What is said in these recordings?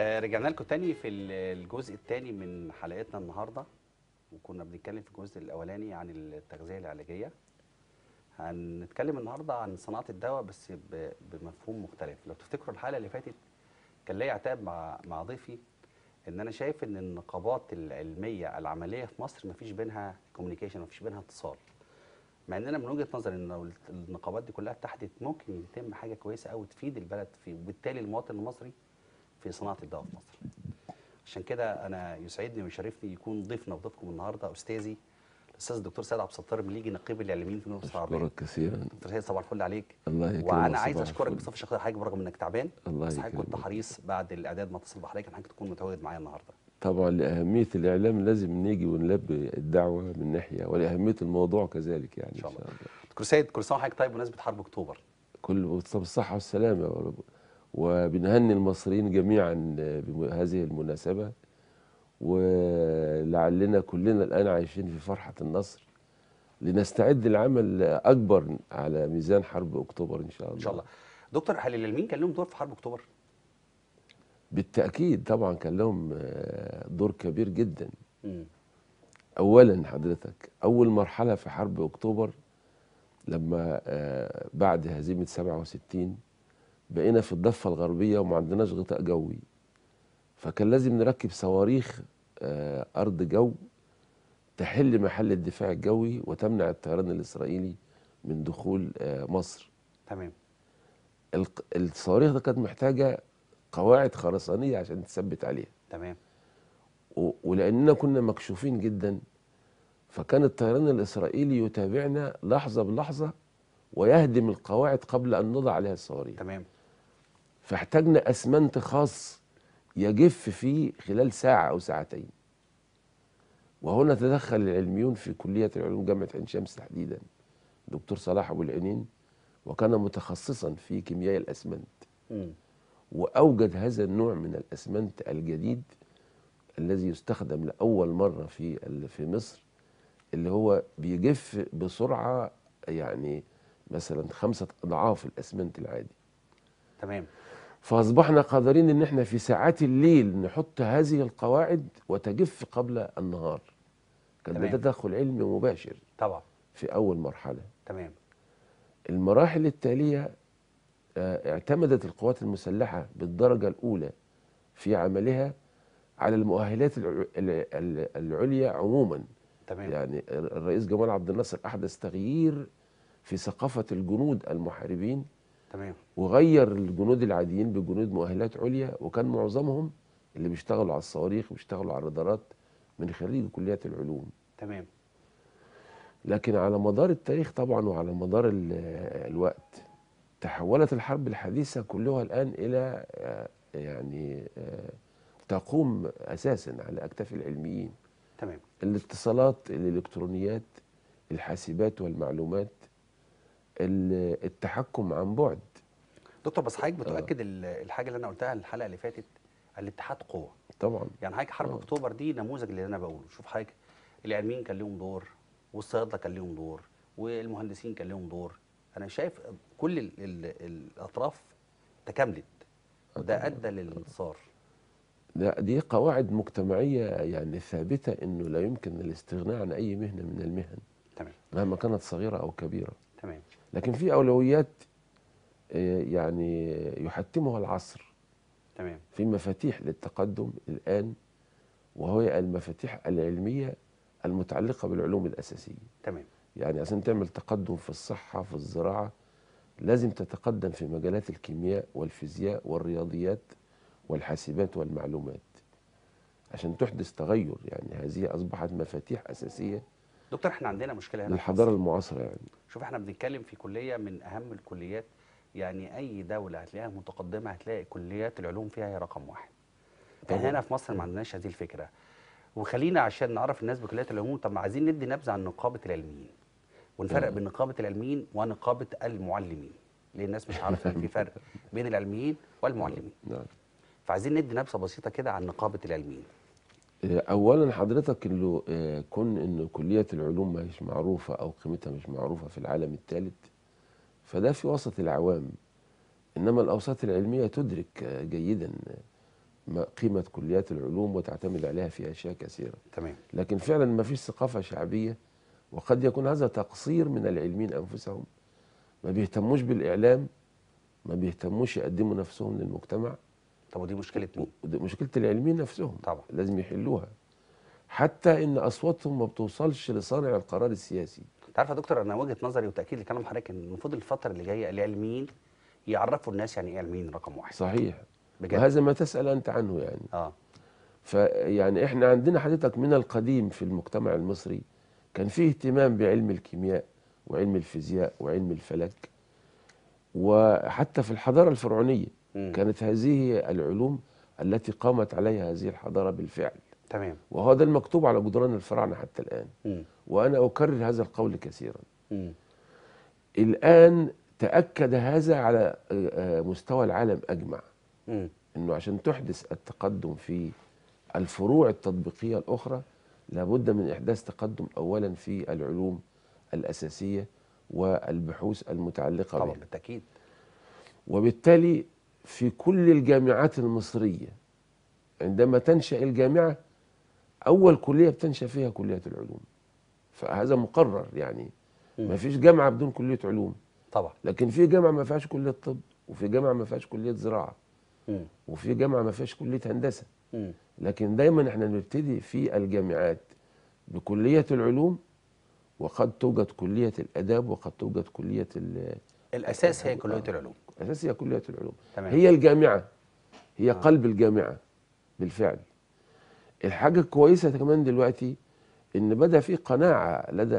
آه، رجعنا لكم تاني في الجزء الثاني من حلقتنا النهارده وكنا بنتكلم في الجزء الاولاني عن التغذيه العلاجيه هنتكلم النهارده عن صناعه الدواء بس بمفهوم مختلف لو تفتكروا الحلقه اللي فاتت كان ليا عتاب مع مع ضيفي ان انا شايف ان النقابات العلميه العمليه في مصر ما فيش بينها كوميونيكيشن فيش بينها اتصال مع ان انا من وجهه نظري ان لو النقابات دي كلها اتحدت ممكن يتم حاجه كويسه قوي تفيد البلد في وبالتالي المواطن المصري في صناعه الدواء في مصر. عشان كده انا يسعدني ويشرفني يكون ضيفنا وضيفكم النهارده استاذي الاستاذ الدكتور سعد عبد الستار مليجي نقيب الاعلاميين في مصر العربيه اشكرك كثيرا دكتور سيد صباح الفل عليك الله يكرمك وانا عايز اشكرك بصفه شخصيه حضرتك برغم انك تعبان الله بس كنت حريص بعد الاعداد ما اتصل بحضرتك ان حضرتك تكون متواجد معايا النهارده طبعا لاهميه الاعلام لازم نيجي ونلبي الدعوه من ناحيه ولاهميه الموضوع كذلك يعني ان شاء الله دكتور سيد كل سنه وحضرتك طيب بمناسبه حرب اكتوبر كل بالصحه والسلامه يا رب وبنهني المصريين جميعا بهذه المناسبة ولعلنا كلنا الآن عايشين في فرحة النصر لنستعد العمل أكبر على ميزان حرب أكتوبر إن شاء الله إن شاء الله دكتور هل هلال كان لهم دور في حرب أكتوبر؟ بالتأكيد طبعا كان لهم آه، دور كبير جدا م. أولا حضرتك أول مرحلة في حرب أكتوبر لما آه، بعد هزيمة 67 بقينا في الضفة الغربية وما عندناش غطاء جوي فكان لازم نركب صواريخ آه، أرض جو تحل محل الدفاع الجوي وتمنع الطيران الإسرائيلي من دخول آه، مصر تمام الصواريخ ده كانت محتاجة قواعد خرسانية عشان تثبت عليها تمام ولأننا كنا مكشوفين جدا فكان الطيران الإسرائيلي يتابعنا لحظة بلحظة ويهدم القواعد قبل أن نضع عليها الصواريخ تمام فاحتاجنا اسمنت خاص يجف فيه خلال ساعه او ساعتين وهنا تدخل العلميون في كليه العلوم جامعه عين شمس تحديدا دكتور صلاح ابو العينين وكان متخصصا في كيمياء الاسمنت واوجد هذا النوع من الاسمنت الجديد الذي يستخدم لاول مره في في مصر اللي هو بيجف بسرعه يعني مثلا خمسه اضعاف الاسمنت العادي تمام فأصبحنا قادرين إن إحنا في ساعات الليل نحط هذه القواعد وتجف قبل النهار كان تمام. ده تدخل علمي مباشر طبعا في أول مرحلة تمام المراحل التالية آه، اعتمدت القوات المسلحة بالدرجة الأولى في عملها على المؤهلات العليا عموما تمام. يعني الرئيس جمال عبد الناصر أحدث تغيير في ثقافة الجنود المحاربين تمام وغير الجنود العاديين بجنود مؤهلات عليا وكان معظمهم اللي بيشتغلوا على الصواريخ بيشتغلوا على الرادارات من خريج كليات العلوم تمام لكن على مدار التاريخ طبعا وعلى مدار الوقت تحولت الحرب الحديثة كلها الآن إلى آه، يعني آه، تقوم أساسا على أكتاف العلميين تمام الاتصالات الإلكترونيات الحاسبات والمعلومات التحكم عن بعد دكتور بس حضرتك بتؤكد آه. الحاجه اللي انا قلتها الحلقه اللي فاتت الاتحاد قوه طبعا يعني حضرتك حرب آه. اكتوبر دي نموذج اللي انا بقوله شوف حضرتك الاعلاميين كان لهم دور والصيادله كان لهم دور والمهندسين كان لهم دور انا شايف كل الـ الـ الاطراف تكاملت آه، وده ادى للانتصار لا دي قواعد مجتمعيه يعني ثابته انه لا يمكن الاستغناء عن اي مهنه من المهن تمام مهما كانت صغيره او كبيره تمام لكن في اولويات آه، يعني يحتمها العصر تمام في مفاتيح للتقدم الان وهي المفاتيح العلميه المتعلقه بالعلوم الاساسيه تمام يعني عشان تعمل تقدم في الصحه في الزراعه لازم تتقدم في مجالات الكيمياء والفيزياء والرياضيات والحاسبات والمعلومات عشان تحدث تغير يعني هذه اصبحت مفاتيح اساسيه دكتور احنا عندنا مشكله هنا الحضاره المعاصره يعني شوف احنا بنتكلم في كليه من اهم الكليات يعني اي دوله هتلاقيها متقدمه هتلاقي كليات العلوم فيها هي رقم واحد احنا هنا في مصر ما عندناش هذه الفكره وخلينا عشان نعرف الناس بكليات العلوم طب عايزين ندي نبذه عن نقابه العلميين ونفرق بين نقابه العلميين ونقابه المعلمين لان الناس مش عارفه في فرق بين العلميين والمعلمين نعم. فعايزين ندي نبذه بسيطه كده عن نقابه العلميين آه، اولا حضرتك انه آه، كون ان كليه العلوم ما هيش معروفه او قيمتها مش معروفه في العالم الثالث فده في وسط العوام انما الاوساط العلميه تدرك آه، جيدا قيمه كليات العلوم وتعتمد عليها في اشياء كثيره تمام لكن فعلا ما فيش ثقافه شعبيه وقد يكون هذا تقصير من العلمين انفسهم ما بيهتموش بالاعلام ما بيهتموش يقدموا نفسهم للمجتمع طب ودي مشكله مين؟ مشكله العلميين نفسهم طبعا لازم يحلوها حتى ان اصواتهم ما بتوصلش لصانع القرار السياسي تعرف يا دكتور انا وجهه نظري وتاكيد لكلام حضرتك ان المفروض الفتره اللي جايه العلميين يعرفوا الناس يعني ايه علميين رقم واحد صحيح بجد وهذا ما تسال انت عنه يعني اه فيعني احنا عندنا حضرتك من القديم في المجتمع المصري كان فيه اهتمام بعلم الكيمياء وعلم الفيزياء وعلم الفلك وحتى في الحضاره الفرعونيه مم. كانت هذه هي العلوم التي قامت عليها هذه الحضارة بالفعل تمام وهذا المكتوب على جدران الفراعنة حتى الآن مم. وأنا أكرر هذا القول كثيرا مم. الآن تأكد هذا على آه، آه، مستوى العالم أجمع أنه عشان تحدث التقدم في الفروع التطبيقية الأخرى لابد من إحداث تقدم أولا في العلوم الأساسية والبحوث المتعلقة طبعا بها. بالتأكيد وبالتالي في كل الجامعات المصرية عندما تنشأ الجامعة أول كلية بتنشأ فيها كلية العلوم فهذا مقرر يعني ما فيش جامعة بدون كلية علوم طبعا لكن في جامعة ما فيهاش كلية طب وفي جامعة ما فيهاش كلية زراعة م. وفي جامعة ما فيهاش كلية هندسة م. لكن دايما احنا بنبتدي في الجامعات بكلية العلوم وقد توجد كلية الآداب وقد توجد كلية الأساس هي كلية العلوم الأساسية كلية العلوم تمام. هي الجامعة هي آه. قلب الجامعة بالفعل الحاجة الكويسة كمان دلوقتي إن بدأ في قناعة لدى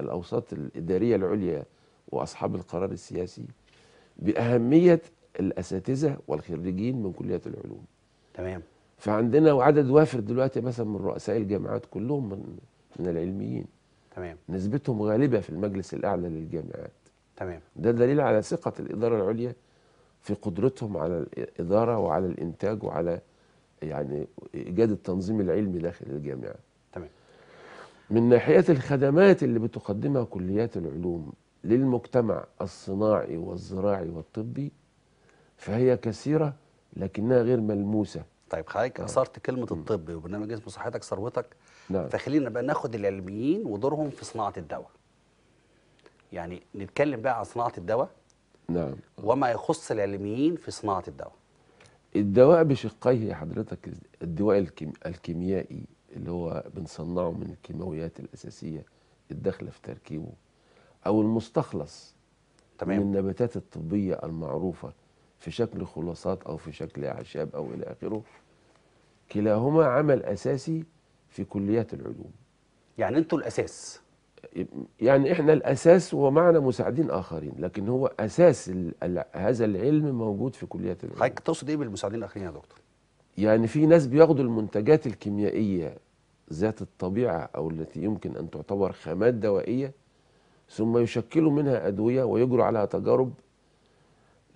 الأوساط الإدارية العليا وأصحاب القرار السياسي بأهمية الأساتذة والخريجين من كلية العلوم تمام فعندنا عدد وافر دلوقتي مثلا من رؤساء الجامعات كلهم من من العلميين تمام نسبتهم غالبة في المجلس الأعلى للجامعات تمام ده دليل على ثقه الاداره العليا في قدرتهم على الاداره وعلى الانتاج وعلى يعني ايجاد التنظيم العلمي داخل الجامعه تمام من ناحيه الخدمات اللي بتقدمها كليات العلوم للمجتمع الصناعي والزراعي والطبي فهي كثيره لكنها غير ملموسه طيب حضرتك اثرت آه. كلمه الطب وبرنامج اسمه صحتك ثروتك نعم فخلينا بقى ناخد العلميين ودورهم في صناعه الدواء يعني نتكلم بقى عن صناعه الدواء نعم وما يخص العلميين في صناعه الدواء الدواء بشقيه حضرتك الدواء الكيميائي اللي هو بنصنعه من الكيماويات الاساسيه الداخله في تركيبه او المستخلص تمام من النباتات الطبيه المعروفه في شكل خلاصات او في شكل اعشاب او الى اخره كلاهما عمل اساسي في كليات العلوم يعني انتوا الاساس يعني احنا الاساس هو معنا مساعدين اخرين لكن هو اساس الـ الـ هذا العلم موجود في كليات العلوم حضرتك تقصد ايه بالمساعدين الاخرين يا دكتور يعني في ناس بياخدوا المنتجات الكيميائيه ذات الطبيعه او التي يمكن ان تعتبر خامات دوائيه ثم يشكلوا منها ادويه ويجروا عليها تجارب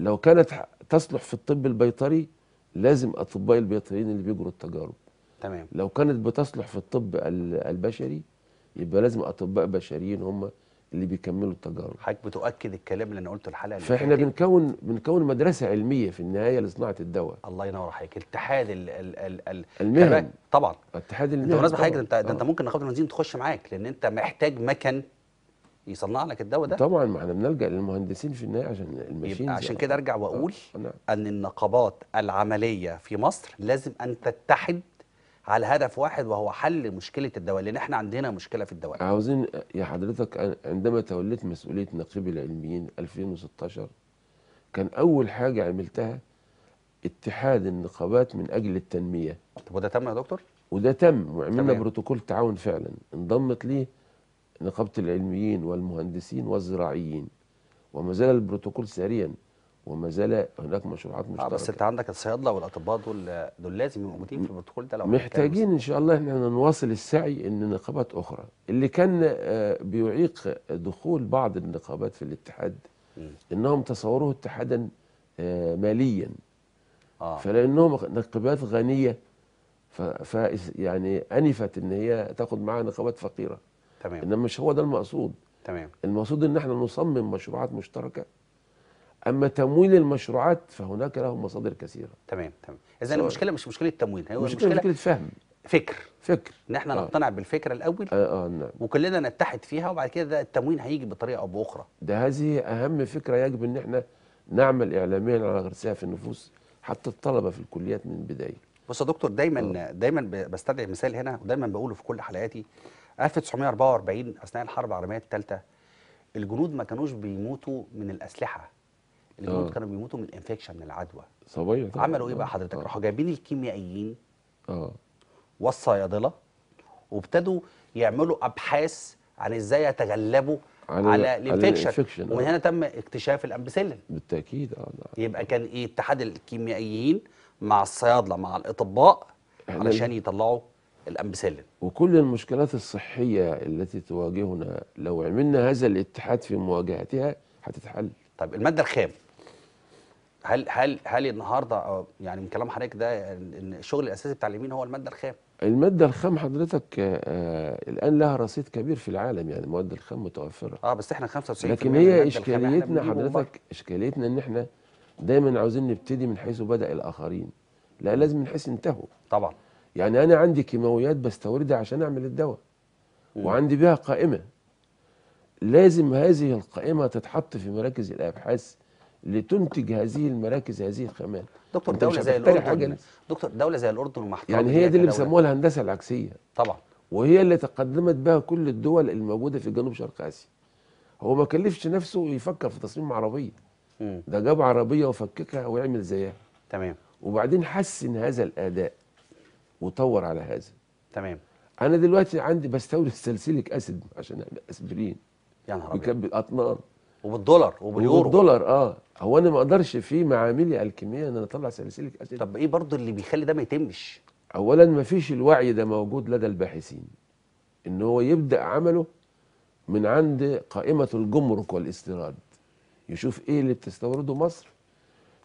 لو كانت تصلح في الطب البيطري لازم اطباء البيطريين اللي بيجروا التجارب تمام لو كانت بتصلح في الطب البشري يبقى لازم اطباء بشريين هم اللي بيكملوا التجارب حضرتك بتؤكد الكلام اللي انا قلته الحلقه اللي فاحنا بنكون بنكون مدرسه علميه في النهايه لصناعه الدواء الله ينور حضرتك الاتحاد ال ال ال ال المهن طبعا الاتحاد المهن بالمناسبه حضرتك انت ده انت آه. ممكن ناخد المهندسين تخش معاك لان انت محتاج مكن يصنع لك الدواء ده طبعا ما احنا بنلجا للمهندسين في النهايه عشان الماشين يبقى عشان كده ارجع واقول أه. آه، نعم. ان النقابات العمليه في مصر لازم ان تتحد على هدف واحد وهو حل مشكله الدواء لان احنا عندنا مشكله في الدواء عاوزين يا حضرتك عندما توليت مسؤوليه نقيب العلميين 2016 كان اول حاجه عملتها اتحاد النقابات من اجل التنميه طب وده تم يا دكتور وده تم وعملنا بروتوكول تعاون فعلا انضمت ليه نقابه العلميين والمهندسين والزراعيين وما زال البروتوكول ساريا وما زال هناك مشروعات مشتركه آه بس انت عندك الصيادله والاطباء دول دول لازم يبقوا موجودين في البروتوكول ده لو محتاجين ان شاء الله ان احنا نواصل السعي ان نقابات اخرى اللي كان آه، بيعيق دخول بعض النقابات في الاتحاد انهم تصوروه اتحادا آه، ماليا آه. فلانهم نقابات غنيه ف يعني انفت ان هي تاخد معاها نقابات فقيره تمام انما مش هو ده المقصود تمام المقصود ان احنا نصمم مشروعات مشتركه اما تمويل المشروعات فهناك لهم مصادر كثيره تمام تمام اذا المشكله مش مشكله تمويل هي مشكله مشكله فهم فكر فكر ان احنا آه. نقتنع بالفكره الاول آه آه نعم. وكلنا نتحد فيها وبعد كده التمويل التموين هيجي بطريقه او باخرى ده هذه اهم فكره يجب ان احنا نعمل اعلاميا على غرسها في النفوس حتى الطلبه في الكليات من البدايه بص يا دكتور دايما آه. دايما بستدعي مثال هنا ودايما بقوله في كل حلقاتي 1944 اثناء الحرب العالميه الثالثه الجنود ما كانوش بيموتوا من الاسلحه اللي بيموت آه. كانوا بيموتوا من الانفكشن من العدوى صبيه عملوا ايه بقى آه. حضرتك؟ آه. راحوا جايبين الكيميائيين اه والصيادله وابتدوا يعملوا ابحاث عن ازاي يتغلبوا على, على الانفكشن ومن هنا تم اكتشاف الامبسيلين بالتاكيد اه يبقى كان ايه اتحاد الكيميائيين مع الصيادله مع الاطباء علشان يطلعوا الامبسيلين وكل المشكلات الصحيه التي تواجهنا لو عملنا هذا الاتحاد في مواجهتها هتتحل طيب الماده الخام هل هل هل النهارده يعني من كلام حضرتك ده ان الشغل الاساسي بتاع اليمين هو الماده الخام المادة الخام حضرتك آه, آه، الآن لها رصيد كبير في العالم يعني المواد الخام متوفرة اه بس احنا 95 لكن هي إشكاليتنا حضرتك إشكاليتنا إن احنا دايما عاوزين نبتدي من حيث بدأ الآخرين لا لازم من حيث انتهوا طبعا يعني أنا عندي كيماويات بستوردها عشان أعمل الدواء وعندي بها قائمة لازم هذه القائمة تتحط في مراكز الأبحاث لتنتج هذه المراكز هذه الخامات دكتور دولة زي الأردن دكتور دولة زي الأردن ومحترمة يعني هي دي اللي بيسموها الهندسة العكسية طبعا وهي اللي تقدمت بها كل الدول الموجودة في جنوب شرق آسيا هو ما كلفش نفسه يفكر في تصميم عربية م. ده جاب عربية وفككها ويعمل زيها تمام وبعدين حسن هذا الأداء وطور على هذا تمام انا دلوقتي عندي بستورد سلسلك اسيد عشان اسبرين يا نهار ابيض اطنان وبالدولار وباليورو وبالدولار اه هو انا ما اقدرش في معاملي الكميه ان انا اطلع سلاسلك اسيد طب ايه برضه اللي بيخلي ده ما يتمش؟ اولا ما فيش الوعي ده موجود لدى الباحثين ان هو يبدا عمله من عند قائمه الجمرك والاستيراد يشوف ايه اللي بتستورده مصر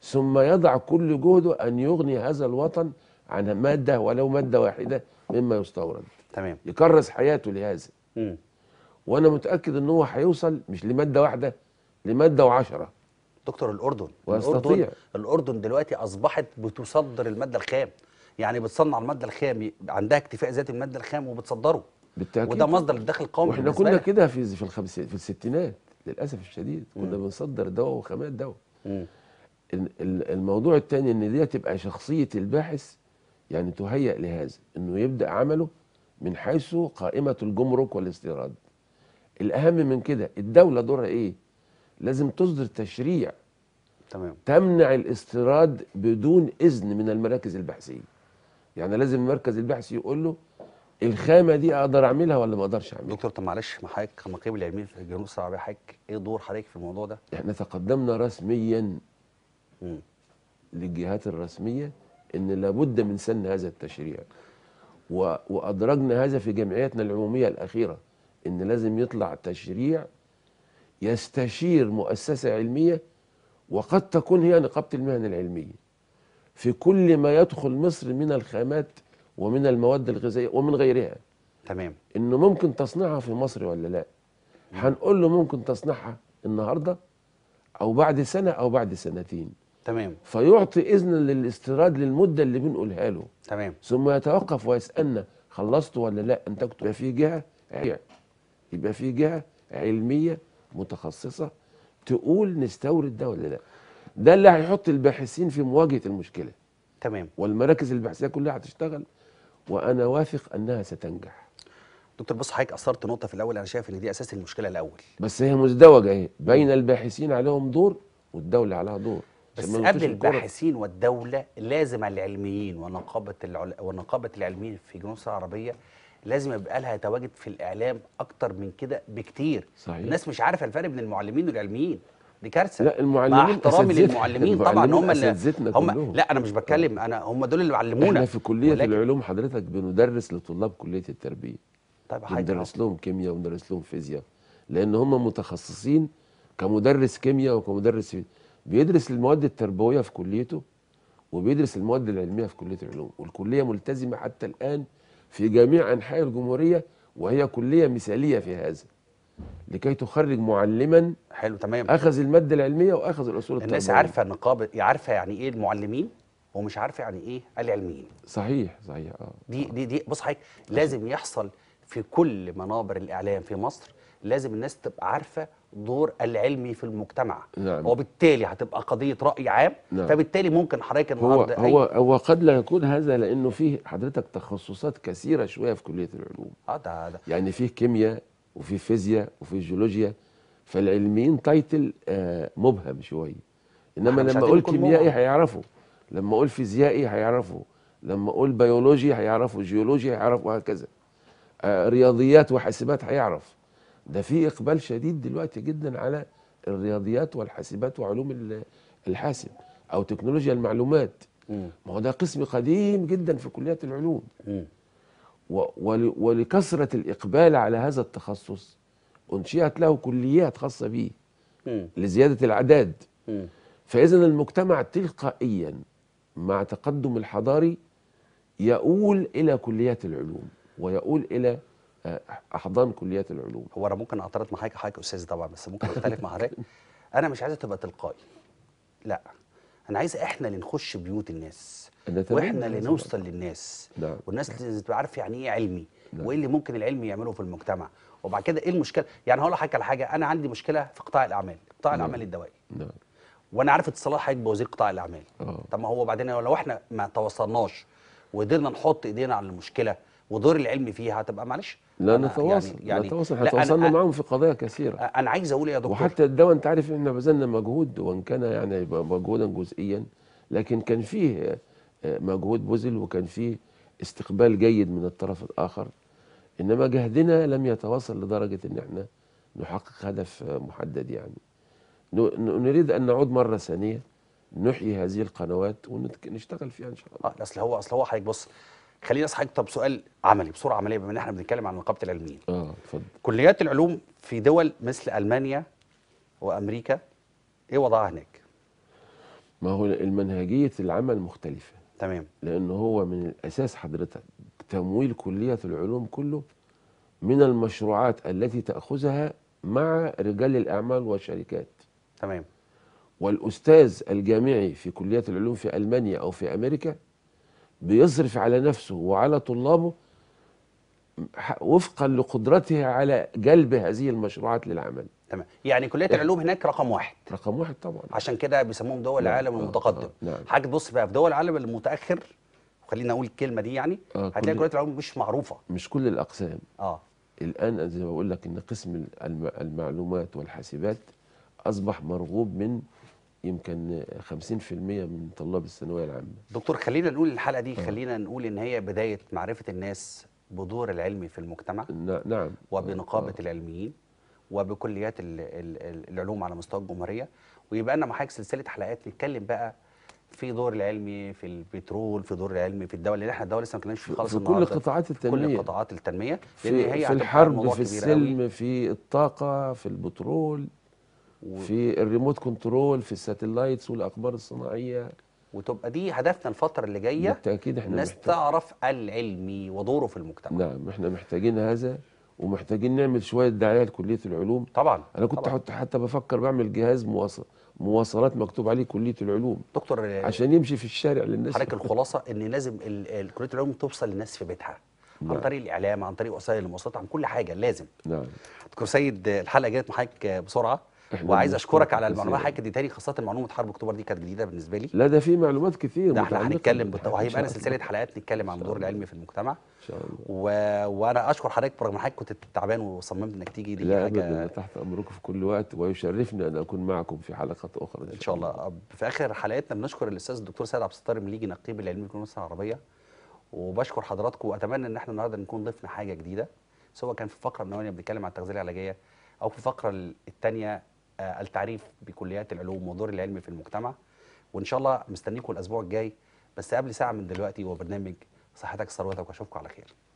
ثم يضع كل جهده ان يغني هذا الوطن عن ماده ولو ماده واحده مما يستورد تمام يكرس حياته لهذا امم وانا متاكد ان هو هيوصل مش لماده واحده لماده وعشره دكتور الاردن وأستطيع. الاردن الاردن دلوقتي اصبحت بتصدر الماده الخام يعني بتصنع الماده الخام عندها اكتفاء ذاتي الماده الخام وبتصدره بالتاكيد وده مصدر للدخل القومي واحنا كنا كده في في في الستينات للاسف الشديد كنا بنصدر دواء وخامات دواء الموضوع الثاني ان دي تبقى شخصيه الباحث يعني تهيئ لهذا انه يبدا عمله من حيث قائمه الجمرك والاستيراد الاهم من كده الدوله دورها ايه لازم تصدر تشريع تمام تمنع الاستيراد بدون اذن من المراكز البحثيه يعني لازم المركز البحثي يقول له الخامه دي اقدر اعملها ولا ما اقدرش اعملها دكتور طب معلش مع حضرتك كمقيم العلمي في الجنوب الصحراوي حضرتك ايه دور حضرتك في الموضوع ده احنا تقدمنا رسميا م. للجهات الرسميه ان لابد من سن هذا التشريع و... وادرجنا هذا في جمعيتنا العموميه الاخيره ان لازم يطلع تشريع يستشير مؤسسه علميه وقد تكون هي نقابه المهن العلميه في كل ما يدخل مصر من الخامات ومن المواد الغذائيه ومن غيرها تمام انه ممكن تصنيعها في مصر ولا لا هنقول له ممكن تصنيعها النهارده او بعد سنه او بعد سنتين تمام فيعطي اذن للاستيراد للمده اللي بنقولها له تمام ثم يتوقف ويسالنا خلصت ولا لا انتجت في جهه يبقى في جهه علميه متخصصه تقول نستورد ده ولا لا ده اللي هيحط الباحثين في مواجهه المشكله تمام والمراكز البحثيه كلها هتشتغل وانا واثق انها ستنجح دكتور بص حضرتك اثرت نقطه في الاول انا شايف ان دي اساس المشكله الاول بس هي مزدوجه اهي بين الباحثين عليهم دور والدوله عليها دور بس قبل الباحثين والدوله لازم العلميين ونقابه العل... ونقابه العلميين في جنوب العربيه لازم يبقى لها تواجد في الاعلام اكتر من كده بكتير صحيح. الناس مش عارفه الفرق بين المعلمين والعلميين دي كارثه لا المعلمين مع احترامي للمعلمين طبعا هم اللي هم لا انا مش بتكلم انا هم دول اللي علمونا احنا في كليه ولكن... العلوم حضرتك بندرس لطلاب كليه التربيه طيب بندرس لهم كيمياء وندرس لهم فيزياء لان هم متخصصين كمدرس كيمياء وكمدرس فيزياء بيدرس المواد التربويه في كليته وبيدرس المواد العلميه في كليه العلوم والكليه ملتزمه حتى الان في جميع أنحاء الجمهورية وهي كلية مثالية في هذا لكي تخرج معلما حلو تمام اخذ الماده العلميه واخذ الاصول الطبيه الناس عارفه نقابه عارفه يعني ايه المعلمين ومش عارفه يعني ايه العلميين صحيح صحيح اه دي دي دي بص حضرتك لازم يحصل في كل منابر الاعلام في مصر لازم الناس تبقى عارفه دور العلمي في المجتمع نعم. وبالتالي هتبقى قضيه راي عام نعم. فبالتالي ممكن حضرتك النهارده هو هو, هو قد لا يكون هذا لانه فيه حضرتك تخصصات كثيره شويه في كليه العلوم اه ده, ده. يعني فيه كيمياء وفيه فيزياء وفيه جيولوجيا فالعلميين تايتل آه مبهم شويه انما لما اقول كيميائي هيعرفوا لما اقول فيزيائي هيعرفوا لما اقول بيولوجي هيعرفوا جيولوجي هيعرفوا وهكذا آه رياضيات وحاسبات هيعرف ده في اقبال شديد دلوقتي جدا على الرياضيات والحاسبات وعلوم الحاسب او تكنولوجيا المعلومات ما هو ده قسم قديم جدا في كليات العلوم ولكثره الاقبال على هذا التخصص انشئت له كليات خاصه به لزياده الاعداد فاذا المجتمع تلقائيا مع تقدم الحضاري يؤول الى كليات العلوم ويؤول الى احضان كليات العلوم هو انا ممكن اعترض مع حضرتك حضرتك استاذ طبعا بس ممكن اختلف مع حضرتك انا مش عايزها تبقى تلقائي لا انا عايز احنا اللي نخش بيوت الناس واحنا اللي نوصل للناس ده. نعم. والناس نعم. اللي تبقى عارف يعني ايه علمي ده. نعم. وايه اللي ممكن العلم يعمله في المجتمع وبعد كده ايه المشكله يعني هقول لحضرتك على حاجه انا عندي مشكله في قطاع الاعمال قطاع ده. الاعمال الدوائي وانا عارف اتصالات حضرتك بوزير قطاع الاعمال آه. طب ما هو بعدين لو احنا ما تواصلناش وقدرنا نحط ايدينا على المشكله ودور العلم فيها تبقى معلش لا نتواصل يعني, يعني نتواصل احنا تواصلنا معاهم في قضايا كثيره انا عايز اقول ايه يا دكتور وحتى الدواء انت عارف احنا بذلنا مجهود وان كان يعني مجهودا جزئيا لكن كان فيه آه، مجهود بذل وكان فيه استقبال جيد من الطرف الاخر انما جهدنا لم يتواصل لدرجه ان احنا نحقق هدف آه، محدد يعني نريد ان نعود مره ثانيه نحيي هذه القنوات ونشتغل فيها ان شاء الله. آه، اصل هو اصل هو حضرتك بص خليني اسالك طب سؤال عملي بصوره عمليه بما ان احنا بنتكلم عن نقابه العلميين اه اتفضل كليات العلوم في دول مثل المانيا وامريكا ايه وضعها هناك ما هو المنهجيه العمل مختلفه تمام لان هو من الاساس حضرتك تمويل كليه العلوم كله من المشروعات التي تاخذها مع رجال الاعمال والشركات تمام والاستاذ الجامعي في كليه العلوم في المانيا او في امريكا بيصرف على نفسه وعلى طلابه وفقا لقدرته على جلب هذه المشروعات للعمل تمام يعني كليه إيه؟ العلوم هناك رقم واحد رقم واحد طبعا عشان كده بيسموهم دول نعم. العالم آه، المتقدم آه، نعم. حاجه بص بقى في دول العالم المتاخر خلينا اقول الكلمه دي يعني آه هتلاقي كليه العلوم مش معروفه مش كل الاقسام اه الان زي ما بقول لك ان قسم المعلومات والحاسبات اصبح مرغوب من يمكن 50% من طلاب الثانويه العامه دكتور خلينا نقول الحلقه دي آه. خلينا نقول ان هي بدايه معرفه الناس بدور العلمي في المجتمع نعم وبنقابه آه. العلميين وبكليات العلوم على مستوى الجمهوريه ويبقى لنا معاك سلسله حلقات نتكلم بقى في دور العلمي في البترول في دور العلمي في الدول اللي احنا الدوله لسه ما اتكلمناش فيه خالص في كل قطاعات التنميه كل قطاعات التنميه في, لأن هي في الحرب في السلم في الطاقه في البترول في الريموت كنترول في الساتلايتس والاقمار الصناعيه وتبقى دي هدفنا الفترة اللي جاية بالتأكيد احنا الناس محتاج. تعرف العلمي ودوره في المجتمع نعم احنا محتاجين هذا ومحتاجين نعمل شوية دعاية لكلية العلوم طبعا أنا كنت طبعا. حتى بفكر بعمل جهاز مواصل مواصلات مكتوب عليه كلية العلوم دكتور آه، عشان يمشي في الشارع للناس حضرتك الخلاصة إن لازم كلية العلوم توصل للناس في بيتها نعم. عن طريق الإعلام عن طريق وسائل المواصلات عن كل حاجة لازم نعم دكتور سيد آه، الحلقة جت معاك آه، بسرعة وعايز اشكرك على المعلومه اللي حضرتك اديتها لي خاصه معلومه حرب اكتوبر دي كانت جديده بالنسبه لي لا ده في معلومات كثير ده احنا هنتكلم وهيبقى لنا سلسله حلقات نتكلم عن الدور العلمي في المجتمع ان شاء الله وانا اشكر حضرتك برغم حضرتك كنت تعبان وصممت انك تيجي دي لا حاجه لا تحت امركم في كل وقت ويشرفني ان اكون معكم في حلقات اخرى ان شاء الله, في اخر حلقتنا بنشكر الاستاذ الدكتور سيد عبد الستار مليجي نقيب العلمي في المنصه العربيه وبشكر حضراتكم واتمنى ان احنا النهارده نكون ضفنا حاجه جديده سواء كان في فقره من بنتكلم عن التغذيه العلاجيه او في الفقره الثانيه آه، التعريف بكليات العلوم ودور العلم في المجتمع وان شاء الله مستنيكم الاسبوع الجاي بس قبل ساعه من دلوقتي وبرنامج صحتك ثروتك واشوفكم على خير